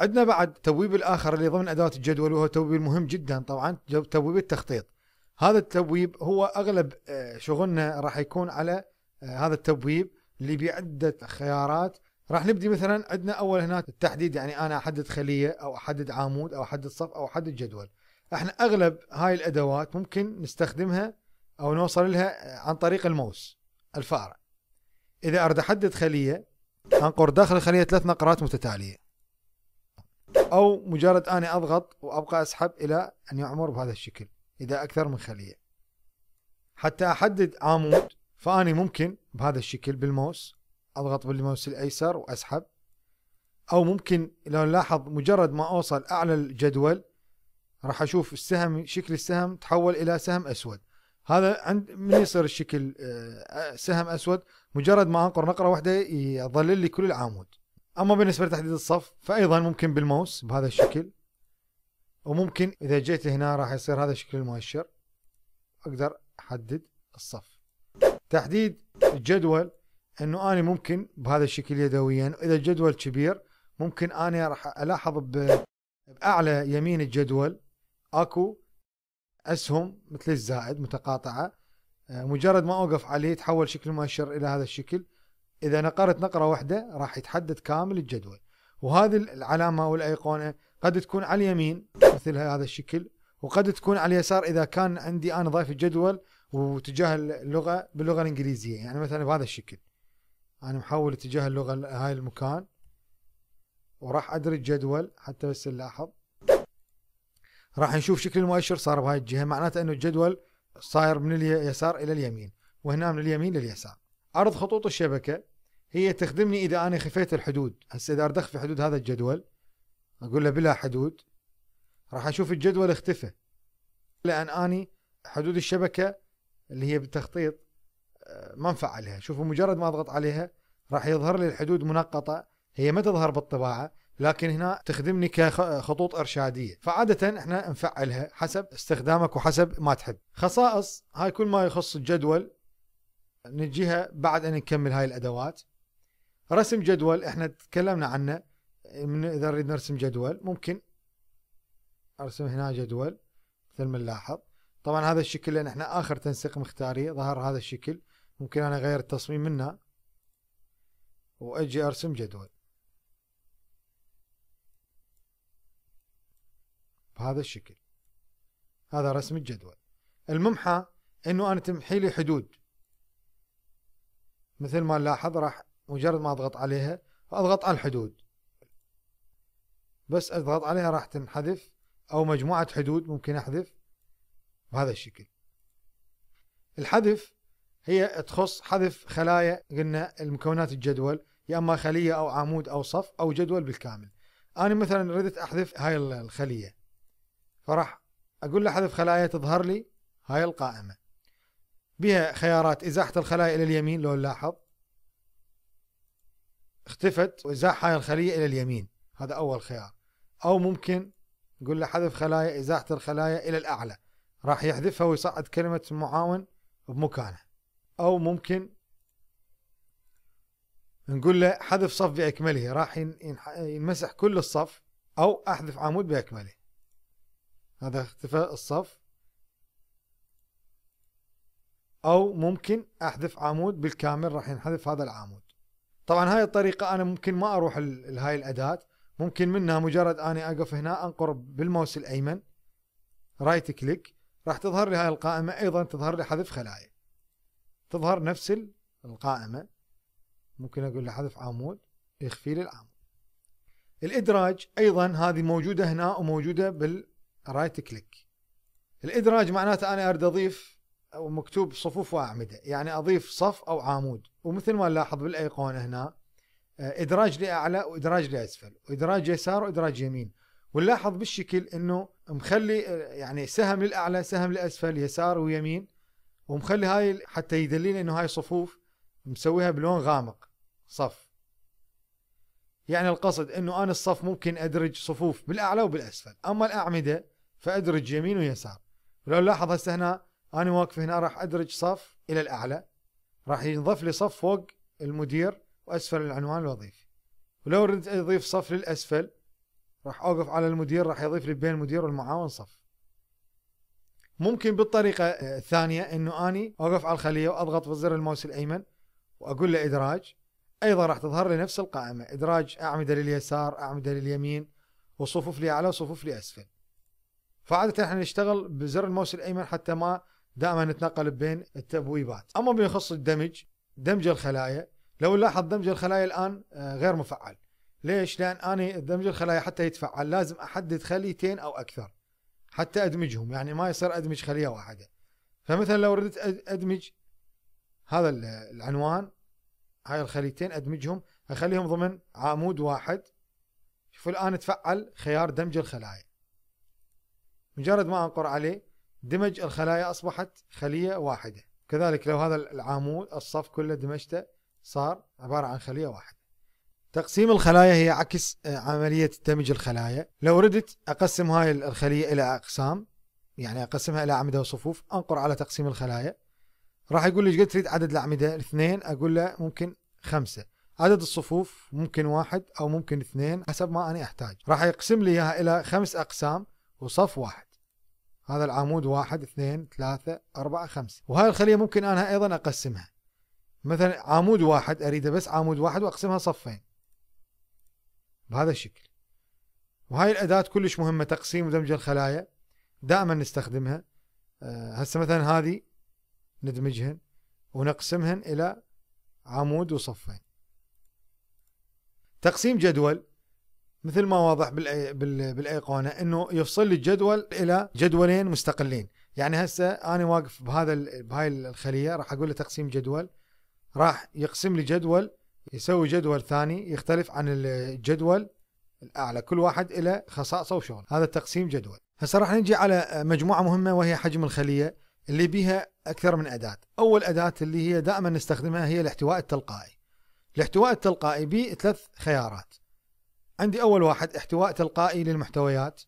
عندنا بعد تبويب الاخر اللي ضمن ادوات الجدول وهو تبويب مهم جدا طبعا تبويب التخطيط هذا التبويب هو اغلب آه، شغلنا راح يكون على آه، هذا التبويب اللي بعده خيارات راح نبدي مثلا عندنا اول هناك التحديد يعني انا احدد خليه او احدد عمود او احدد صف او احدد جدول احنا اغلب هاي الادوات ممكن نستخدمها او نوصل لها آه، عن طريق الموس الفارع اذا اريد احدد خليه انقر داخل الخليه ثلاث نقرات متتاليه او مجرد اني اضغط وابقى اسحب الى ان يعمر بهذا الشكل اذا اكثر من خليه حتى احدد عمود فاني ممكن بهذا الشكل بالماوس اضغط بالماوس الايسر واسحب او ممكن لو نلاحظ مجرد ما اوصل اعلى الجدول راح اشوف السهم شكل السهم تحول الى سهم اسود هذا عند من يصير الشكل آه، سهم اسود مجرد ما انقر نقره واحده يظلل لي كل العمود اما بالنسبه لتحديد الصف فايضا ممكن بالماوس بهذا الشكل وممكن اذا جيت هنا راح يصير هذا شكل المؤشر اقدر احدد الصف تحديد الجدول انه انا ممكن بهذا الشكل يدويا اذا الجدول كبير ممكن انا راح الاحظ باعلى يمين الجدول اكو اسهم مثل الزائد متقاطعه آه، مجرد ما اوقف عليه يتحول شكل المؤشر الى هذا الشكل اذا نقرت نقره واحده راح يتحدد كامل الجدول وهذه العلامه او الايقونه قد تكون على اليمين مثل هذا الشكل وقد تكون على اليسار اذا كان عندي انا ضايف الجدول واتجاه اللغه باللغه الانجليزيه يعني مثلا بهذا الشكل انا محول اتجاه اللغه هاي المكان وراح ادرج جدول حتى بس نلاحظ راح نشوف شكل المؤشر صار بهاي الجهه معناته انه الجدول صاير من اليسار الى اليمين وهنا من اليمين لليسار عرض خطوط الشبكه هي تخدمني اذا انا خفيت الحدود هسه اذا ارد اخفي حدود هذا الجدول اقول له بلا حدود راح اشوف الجدول اختفى لان اني حدود الشبكه اللي هي بالتخطيط آه، ما نفعلها شوفوا مجرد ما اضغط عليها راح يظهر لي الحدود منقطه هي ما تظهر بالطباعه لكن هنا تخدمني كخطوط ارشاديه فعاده احنا نفعلها حسب استخدامك وحسب ما تحب خصائص هاي كل ما يخص الجدول نجيها بعد ان نكمل هاي الادوات رسم جدول احنا تكلمنا عنه من اذا نريد نرسم جدول ممكن ارسم هنا جدول مثل ما نلاحظ طبعا هذا الشكل لان احنا اخر تنسيق مختاري ظهر هذا الشكل ممكن انا اغير التصميم منه واجي ارسم جدول بهذا الشكل هذا رسم الجدول الممحى انه انا تمحي لي حدود مثل ما نلاحظ راح مجرد ما اضغط عليها اضغط على الحدود بس اضغط عليها راح تنحذف او مجموعة حدود ممكن احذف بهذا الشكل الحذف هي تخص حذف خلايا قلنا المكونات الجدول يا اما خلية او عمود او صف او جدول بالكامل انا مثلا ردت احذف هاي الخلية فراح اقول له حذف خلايا تظهر لي هاي القائمة بها خيارات إزاحة الخلايا إلى اليمين لو نلاحظ اختفت وإزاحة هاي الخلية إلى اليمين هذا أول خيار أو ممكن نقول له حذف خلايا إزاحة الخلايا إلى الأعلى راح يحذفها ويصعد كلمة معاون بمكانه أو ممكن نقول له حذف صف بأكمله راح ينمسح كل الصف أو أحذف عمود بأكمله هذا اختفاء الصف او ممكن احذف عمود بالكامل راح ينحذف هذا العمود طبعا هاي الطريقة انا ممكن ما اروح لهاي الاداة ممكن منها مجرد اني اقف هنا انقر بالماوس الايمن رايت كليك راح تظهر لي هاي القائمة ايضا تظهر لي حذف خلايا تظهر نفس القائمة ممكن اقول له حذف عمود يخفي لي العمود الادراج ايضا هذه موجودة هنا وموجودة بالرايت كليك الادراج معناته انا اريد اضيف ومكتوب صفوف واعمده يعني اضيف صف او عمود ومثل ما نلاحظ بالايقونه هنا آه، ادراج لاعلى وادراج لاسفل وادراج يسار وادراج يمين ونلاحظ بالشكل انه مخلي آه، يعني سهم للاعلى سهم لاسفل يسار ويمين ومخلي هاي حتى يدلين انه هاي صفوف مسويها بلون غامق صف يعني القصد انه انا الصف ممكن ادرج صفوف بالاعلى وبالاسفل اما الاعمده فادرج يمين ويسار ولو لاحظ هسه هنا انا واقف هنا راح ادرج صف الى الاعلى راح ينضف لي صف فوق المدير واسفل العنوان الوظيفي ولو ردت اضيف صف للاسفل راح اوقف على المدير راح يضيف لي بين المدير والمعاون صف ممكن بالطريقه الثانيه انه اني اوقف على الخليه واضغط بزر الماوس الايمن واقول له ادراج ايضا راح تظهر لي نفس القائمه ادراج اعمده لليسار اعمده لليمين وصفوف لي اعلى وصفوف لي اسفل فعاده احنا نشتغل بزر الماوس الايمن حتى ما دائما نتنقل بين التبويبات اما بما يخص الدمج دمج الخلايا لو نلاحظ دمج الخلايا الان آه، غير مفعل ليش لان انا دمج الخلايا حتى يتفعل لازم احدد خليتين او اكثر حتى ادمجهم يعني ما يصير ادمج خليه واحده فمثلا لو ردت ادمج هذا العنوان هاي الخليتين ادمجهم اخليهم ضمن عمود واحد شوفوا الان تفعل خيار دمج الخلايا مجرد ما انقر عليه دمج الخلايا أصبحت خلية واحدة كذلك لو هذا العمود الصف كله دمجته صار عبارة عن خلية واحدة تقسيم الخلايا هي عكس آه، عملية دمج الخلايا لو ردت أقسم هاي الخلية إلى أقسام يعني أقسمها إلى أعمدة وصفوف أنقر على تقسيم الخلايا راح يقول لي ايش قد تريد عدد الأعمدة اثنين أقول له ممكن خمسة عدد الصفوف ممكن واحد أو ممكن اثنين حسب ما أنا أحتاج راح يقسم لي إياها إلى خمس أقسام وصف واحد هذا العمود واحد اثنين ثلاثة أربعة خمسة وهاي الخلية ممكن أنا أيضا أقسمها مثلا عمود واحد أريده بس عمود واحد وأقسمها صفين بهذا الشكل وهاي الأداة كلش مهمة تقسيم ودمج الخلايا دائما نستخدمها آه، هسه مثلا هذه ندمجهن ونقسمهن إلى عمود وصفين تقسيم جدول مثل ما واضح بالايقونه انه يفصل لي الجدول الى جدولين مستقلين يعني هسه انا واقف بهذا بهاي الخليه راح اقول له تقسيم جدول راح يقسم لي جدول يسوي جدول ثاني يختلف عن الجدول الاعلى كل واحد له خصائصه وشغل هذا تقسيم جدول هسه راح نجي على مجموعه مهمه وهي حجم الخليه اللي بيها اكثر من اداه اول اداه اللي هي دائما نستخدمها هي الاحتواء التلقائي الاحتواء التلقائي بثلاث ثلاث خيارات عندي أول واحد احتواء تلقائي للمحتويات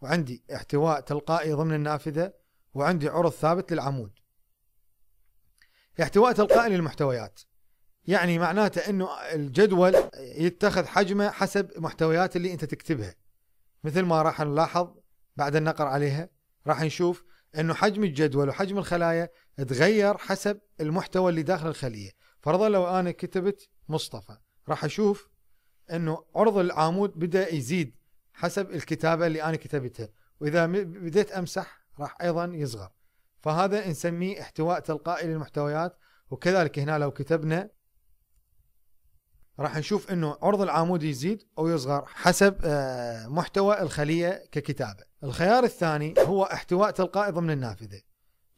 وعندي احتواء تلقائي ضمن النافذة وعندي عرض ثابت للعمود احتواء تلقائي للمحتويات يعني معناته انه الجدول يتخذ حجمه حسب المحتويات اللي انت تكتبها مثل ما راح نلاحظ بعد النقر عليها راح نشوف انه حجم الجدول وحجم الخلايا تغير حسب المحتوى اللي داخل الخليه فرضا لو انا كتبت مصطفى راح اشوف انه عرض العمود بدا يزيد حسب الكتابه اللي انا كتبتها واذا بديت امسح راح ايضا يصغر فهذا نسميه احتواء تلقائي للمحتويات وكذلك هنا لو كتبنا راح نشوف انه عرض العمود يزيد او يصغر حسب آه، محتوى الخليه ككتابه. الخيار الثاني هو احتواء تلقائي ضمن النافذه.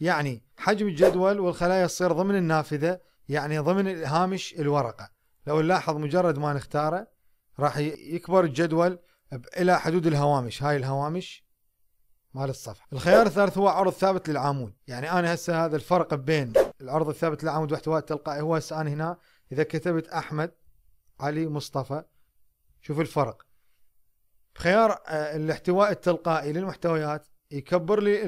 يعني حجم الجدول والخلايا تصير ضمن النافذه يعني ضمن هامش الورقه. لو نلاحظ مجرد ما نختاره راح يكبر الجدول الى حدود الهوامش هاي الهوامش مال الصفحه الخيار الثالث هو عرض ثابت للعمود يعني انا هسه هذا الفرق بين العرض الثابت للعمود واحتواء التلقائي هو هسه انا هنا اذا كتبت احمد علي مصطفى شوف الفرق بخيار آه، الاحتواء التلقائي للمحتويات يكبر لي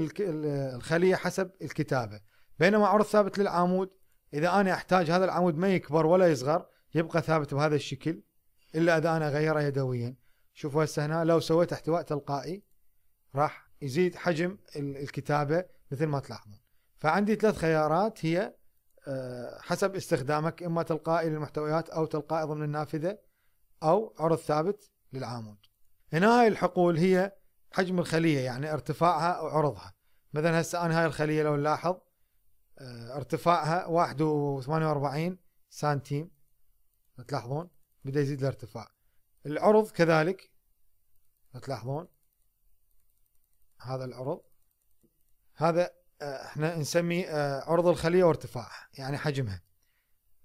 الخليه حسب الكتابه بينما عرض ثابت للعمود اذا انا احتاج هذا العمود ما يكبر ولا يصغر يبقى ثابت بهذا الشكل الا اذا انا اغيره يدويا شوفوا هسه هنا لو سويت احتواء تلقائي راح يزيد حجم الكتابه مثل ما تلاحظون فعندي ثلاث خيارات هي آه، حسب استخدامك اما تلقائي للمحتويات او تلقائي ضمن النافذه او عرض ثابت للعامود هنا هاي الحقول هي حجم الخليه يعني ارتفاعها وعرضها مثلا هسه انا هاي الخليه لو نلاحظ آه، ارتفاعها 41 سنتيم تلاحظون بدا يزيد الارتفاع العرض كذلك تلاحظون هذا العرض هذا آه، احنا نسميه آه، عرض الخليه وارتفاعها يعني حجمها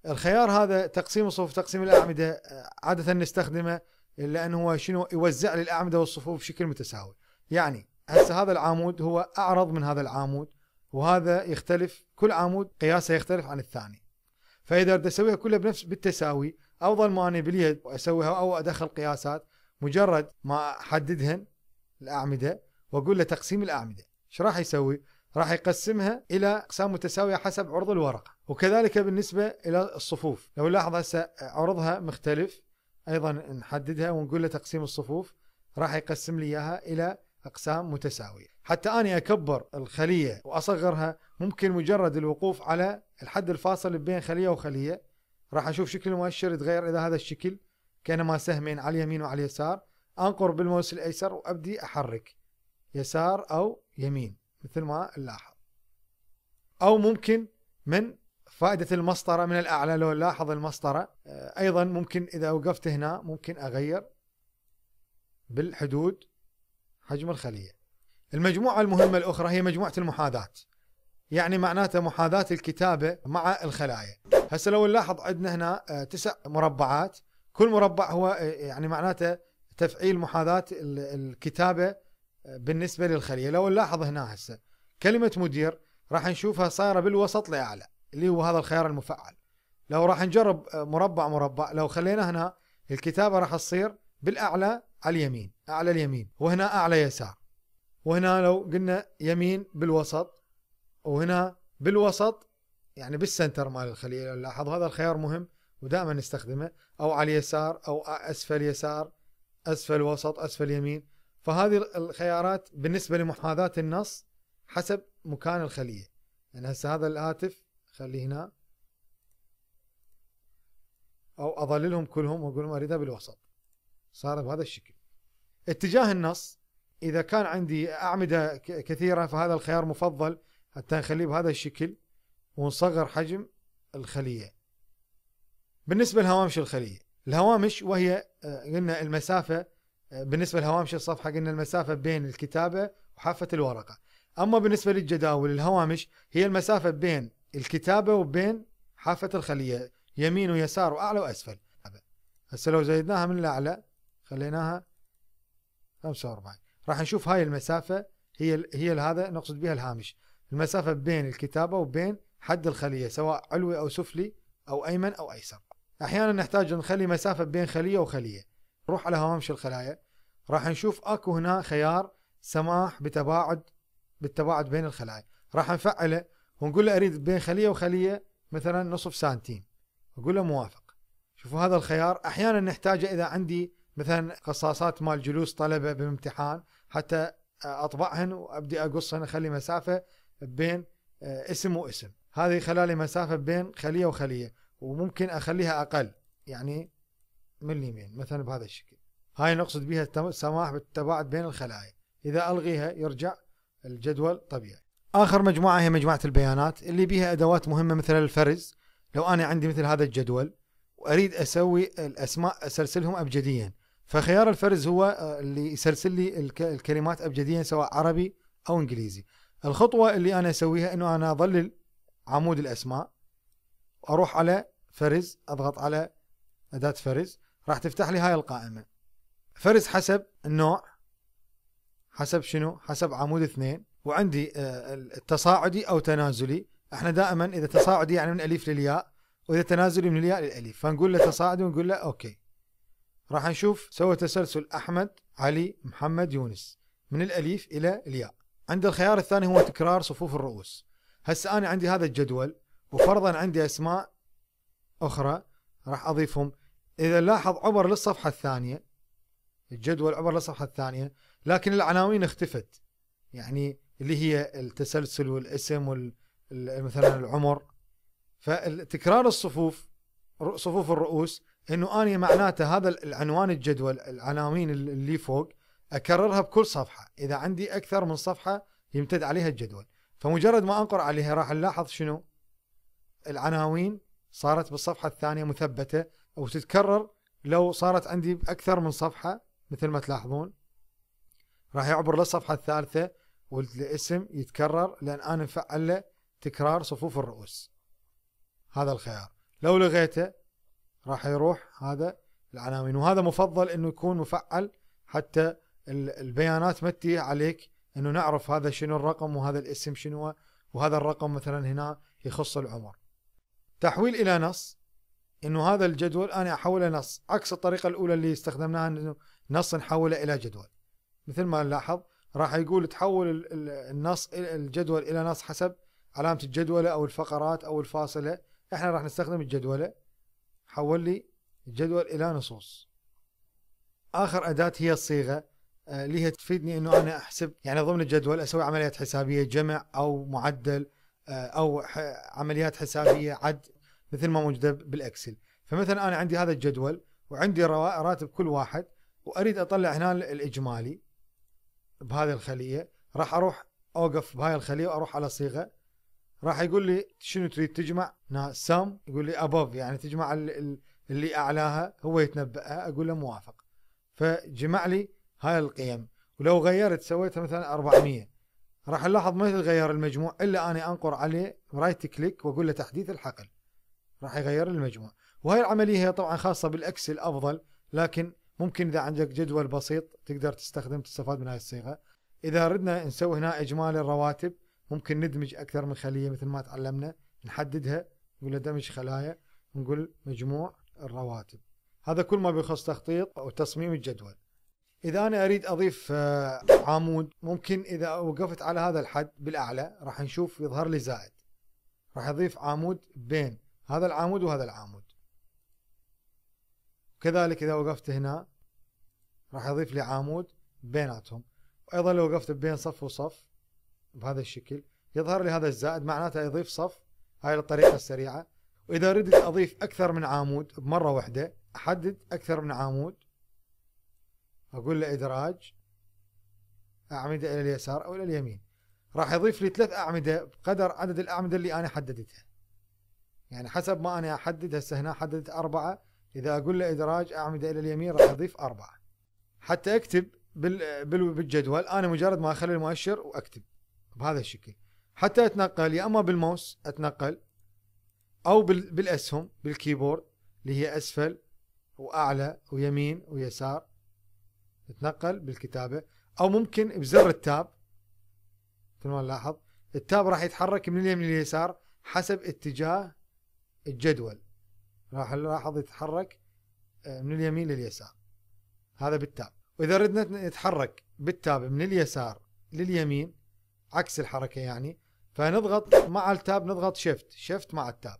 الخيار هذا تقسيم الصفوف تقسيم الاعمده آه، عاده نستخدمه لانه هو شنو يوزع لي الاعمده والصفوف بشكل متساوي يعني هسه هذا العمود هو اعرض من هذا العمود وهذا يختلف كل عمود قياسه يختلف عن الثاني فاذا بدي اسويها كلها بنفس بالتساوي افضل ما اني باليد واسويها او ادخل قياسات مجرد ما احددهن الاعمده واقول له تقسيم الاعمده ايش راح يسوي؟ راح يقسمها الى اقسام متساويه حسب عرض الورقه وكذلك بالنسبه الى الصفوف لو لاحظ هسه عرضها مختلف ايضا نحددها ونقول له تقسيم الصفوف راح يقسم لي اياها الى اقسام متساويه حتى اني اكبر الخليه واصغرها ممكن مجرد الوقوف على الحد الفاصل بين خليه وخليه راح اشوف شكل المؤشر يتغير الى هذا الشكل كانما سهمين على اليمين وعلى اليسار انقر بالموس الايسر وابدي احرك يسار او يمين مثل ما نلاحظ او ممكن من فائدة المسطرة من الأعلى لو نلاحظ المسطرة آه، أيضا ممكن إذا وقفت هنا ممكن أغير بالحدود حجم الخلية المجموعة المهمة الأخرى هي مجموعة المحاذاة يعني معناته محاذاة الكتابة مع الخلايا هسه لو نلاحظ عندنا هنا آه، تسع مربعات كل مربع هو آه، يعني معناته تفعيل محاذاة الكتابة آه، بالنسبة للخلية لو نلاحظ هنا هسه كلمة مدير راح نشوفها صايرة بالوسط لأعلى اللي هو هذا الخيار المفعل لو راح نجرب مربع مربع لو خلينا هنا الكتابة راح تصير بالأعلى على اليمين أعلى اليمين وهنا أعلى يسار وهنا لو قلنا يمين بالوسط وهنا بالوسط يعني بالسنتر مال الخليه لو نلاحظ هذا الخيار مهم ودائما نستخدمه او على اليسار او اسفل يسار اسفل وسط اسفل يمين فهذه الخيارات بالنسبه لمحاذاه النص حسب مكان الخليه يعني هسه هذا الهاتف خليه هنا او اظللهم كلهم واقول لهم اريدها بالوسط صار بهذا الشكل اتجاه النص اذا كان عندي اعمده كثيره فهذا الخيار مفضل حتى نخليه بهذا الشكل ونصغر حجم الخلية بالنسبة لهوامش الخلية الهوامش وهي آه، قلنا المسافة آه، بالنسبة لهوامش الصفحة قلنا المسافة بين الكتابة وحافة الورقة أما بالنسبة للجداول الهوامش هي المسافة بين الكتابة وبين حافة الخلية يمين ويسار وأعلى وأسفل هسه لو زيدناها من الأعلى خليناها 45 راح نشوف هاي المسافة هي هي هذا نقصد بها الهامش المسافة بين الكتابة وبين حد الخلية سواء علوي أو سفلي أو أيمن أو أيسر أحيانا نحتاج نخلي مسافة بين خلية وخلية نروح على هوامش الخلايا راح نشوف أكو هنا خيار سماح بتباعد بالتباعد بين الخلايا راح نفعله ونقول له أريد بين خلية وخلية مثلا نصف سنتيم أقول له موافق شوفوا هذا الخيار أحيانا نحتاجه إذا عندي مثلا قصاصات مال جلوس طلبة بالامتحان حتى أطبعهن وأبدي أقصهن أخلي مسافة بين آه، اسم واسم هذه خلالي مسافة بين خلية وخلية وممكن أخليها أقل يعني مليمين مثلا بهذا الشكل هاي نقصد بها السماح بالتباعد بين الخلايا إذا ألغيها يرجع الجدول طبيعي آخر مجموعة هي مجموعة البيانات اللي بها أدوات مهمة مثل الفرز لو أنا عندي مثل هذا الجدول وأريد أسوي الأسماء أسلسلهم أبجديا فخيار الفرز هو آه، اللي يسلسل لي الكلمات أبجديا سواء عربي أو إنجليزي الخطوة اللي أنا أسويها أنه أنا أظلل عمود الاسماء اروح على فرز اضغط على اداه فرز راح تفتح لي هاي القائمه فرز حسب النوع حسب شنو حسب عمود اثنين وعندي آه، التصاعدي او تنازلي احنا دائما اذا تصاعدي يعني من الف للياء واذا تنازلي من الياء للالف فنقول له تصاعدي ونقول له اوكي راح نشوف سوى تسلسل احمد علي محمد يونس من الاليف الى الياء عند الخيار الثاني هو تكرار صفوف الرؤوس هسه انا عندي هذا الجدول وفرضا عندي اسماء اخرى راح اضيفهم اذا لاحظ عبر للصفحه الثانيه الجدول عبر للصفحه الثانيه لكن العناوين اختفت يعني اللي هي التسلسل والاسم مثلا العمر فتكرار الصفوف صفوف الرؤوس انه اني معناته هذا العنوان الجدول العناوين اللي فوق اكررها بكل صفحه اذا عندي اكثر من صفحه يمتد عليها الجدول فمجرد ما انقر عليها راح نلاحظ شنو العناوين صارت بالصفحه الثانيه مثبته او تتكرر لو صارت عندي باكثر من صفحه مثل ما تلاحظون راح يعبر للصفحه الثالثه والاسم يتكرر لان انا مفعل له تكرار صفوف الرؤوس هذا الخيار لو لغيته راح يروح هذا العناوين وهذا مفضل انه يكون مفعل حتى البيانات ما عليك انه نعرف هذا شنو الرقم وهذا الاسم شنو وهذا الرقم مثلا هنا يخص العمر تحويل الى نص انه هذا الجدول انا احوله نص عكس الطريقه الاولى اللي استخدمناها انه نص نحوله الى جدول مثل ما نلاحظ راح يقول تحول النص الجدول الى نص حسب علامه الجدوله او الفقرات او الفاصله احنا راح نستخدم الجدوله حول لي الجدول الى نصوص اخر اداه هي الصيغه اللي آه، هي تفيدني انه انا احسب يعني ضمن الجدول اسوي عمليات حسابيه جمع او معدل آه، او عمليات حسابيه عد مثل ما موجوده بالاكسل فمثلا انا عندي هذا الجدول وعندي راتب كل واحد واريد اطلع هنا الاجمالي بهذه الخليه راح اروح اوقف بهاي الخليه واروح على صيغه راح يقول لي شنو تريد تجمع سام يقول لي ابوف يعني تجمع اللي اعلاها هو يتنبأها اقول له موافق فجمع لي هاي القيم ولو غيرت سويتها مثلا 400 راح نلاحظ ما يتغير المجموع الا اني انقر عليه رايت كليك واقول له تحديث الحقل راح يغير المجموع وهي العمليه هي طبعا خاصه بالاكسل افضل لكن ممكن اذا عندك جدول بسيط تقدر تستخدم تستفاد من هاي الصيغه اذا ردنا نسوي هنا اجمالي الرواتب ممكن ندمج اكثر من خليه مثل ما تعلمنا نحددها نقول له دمج خلايا نقول مجموع الرواتب هذا كل ما بيخص تخطيط وتصميم الجدول اذا انا اريد اضيف آه، عمود ممكن اذا وقفت على هذا الحد بالاعلى راح نشوف يظهر لي زائد راح اضيف عمود بين هذا العمود وهذا العمود كذلك اذا وقفت هنا راح اضيف لي عمود بيناتهم وايضا لو وقفت بين صف وصف بهذا الشكل يظهر لي هذا الزائد معناته يضيف صف هاي الطريقه السريعه واذا ردت اضيف اكثر من عمود بمره واحده احدد اكثر من عمود اقول له ادراج اعمده الى اليسار او الى اليمين راح يضيف لي ثلاث اعمده بقدر عدد الاعمده اللي انا حددتها يعني حسب ما انا احدد هسه هنا حددت اربعه اذا اقول له ادراج اعمده الى اليمين راح اضيف اربعه حتى اكتب بالجدول انا مجرد ما اخلي المؤشر واكتب بهذا الشكل حتى اتنقل يا اما بالماوس اتنقل او بالاسهم بالكيبورد اللي هي اسفل واعلى ويمين ويسار تتنقل بالكتابه او ممكن بزر التاب مثل ما نلاحظ التاب راح يتحرك من اليمين لليسار حسب اتجاه الجدول راح نلاحظ يتحرك آه، من اليمين لليسار هذا بالتاب واذا ردنا نتحرك بالتاب من اليسار لليمين عكس الحركه يعني فنضغط مع التاب نضغط شيفت شيفت مع التاب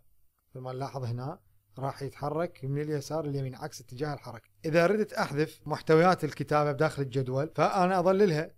مثل ما نلاحظ هنا راح يتحرك من اليسار لليمين عكس اتجاه الحركة إذا ردت أحذف محتويات الكتابة بداخل الجدول فأنا أظللها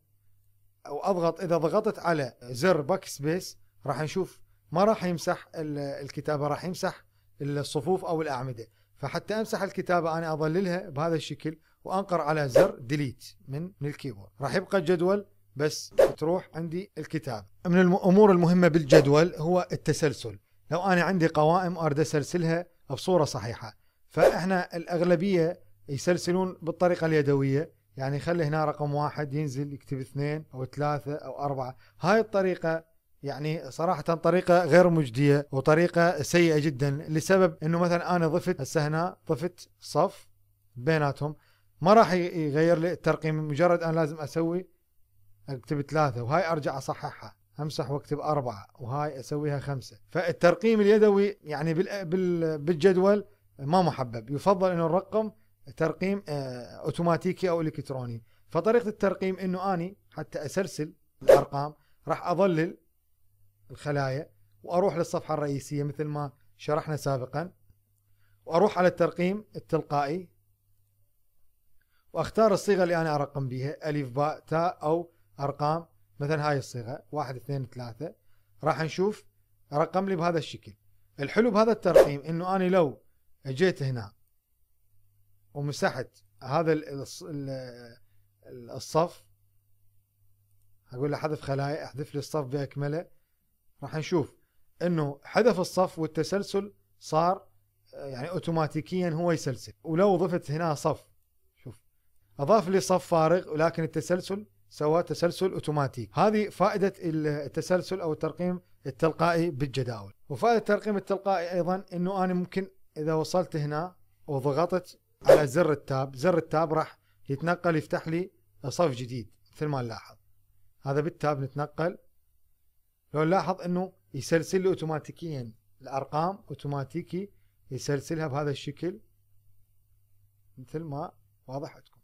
وأضغط إذا ضغطت على زر باك سبيس راح نشوف ما راح يمسح الكتابة راح يمسح الصفوف أو الأعمدة فحتى أمسح الكتابة أنا أظللها بهذا الشكل وأنقر على زر ديليت من من الكيبورد راح يبقى الجدول بس تروح عندي الكتابة من الأمور المهمة بالجدول هو التسلسل لو أنا عندي قوائم أريد أسلسلها بصورة صحيحة فإحنا الأغلبية يسلسلون بالطريقة اليدوية يعني يخلي هنا رقم واحد ينزل يكتب اثنين أو ثلاثة أو أربعة هاي الطريقة يعني صراحة طريقة غير مجدية وطريقة سيئة جدا لسبب أنه مثلا أنا ضفت هسه هنا ضفت صف بيناتهم ما راح يغير لي الترقيم مجرد أنا لازم أسوي اكتب ثلاثة وهاي أرجع أصححها امسح واكتب أربعة وهاي اسويها خمسة فالترقيم اليدوي يعني بالجدول ما محبب يفضل انه الرقم ترقيم آه، اوتوماتيكي او الكتروني فطريقة الترقيم انه اني حتى اسلسل الارقام راح اظلل الخلايا واروح للصفحة الرئيسية مثل ما شرحنا سابقا واروح على الترقيم التلقائي واختار الصيغة اللي انا ارقم بها الف باء تاء او ارقام مثلا هاي الصيغه واحد اثنين ثلاثه راح نشوف رقم لي بهذا الشكل الحلو بهذا الترقيم انه انا لو اجيت هنا ومسحت هذا الصف اقول له حذف خلايا احذف لي الصف باكمله راح نشوف انه حذف الصف والتسلسل صار يعني اوتوماتيكيا هو يسلسل ولو ضفت هنا صف شوف اضاف لي صف فارغ ولكن التسلسل سوى تسلسل اوتوماتيك هذه فائده التسلسل او الترقيم التلقائي بالجداول وفائده الترقيم التلقائي ايضا انه انا ممكن اذا وصلت هنا وضغطت على زر التاب زر التاب راح يتنقل يفتح لي صف جديد مثل ما نلاحظ هذا بالتاب نتنقل لو نلاحظ انه يسلسل لي اوتوماتيكيا الارقام اوتوماتيكي يسلسلها بهذا الشكل مثل ما واضح عندكم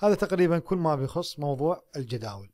هذا تقريبا كل ما بيخص موضوع الجداول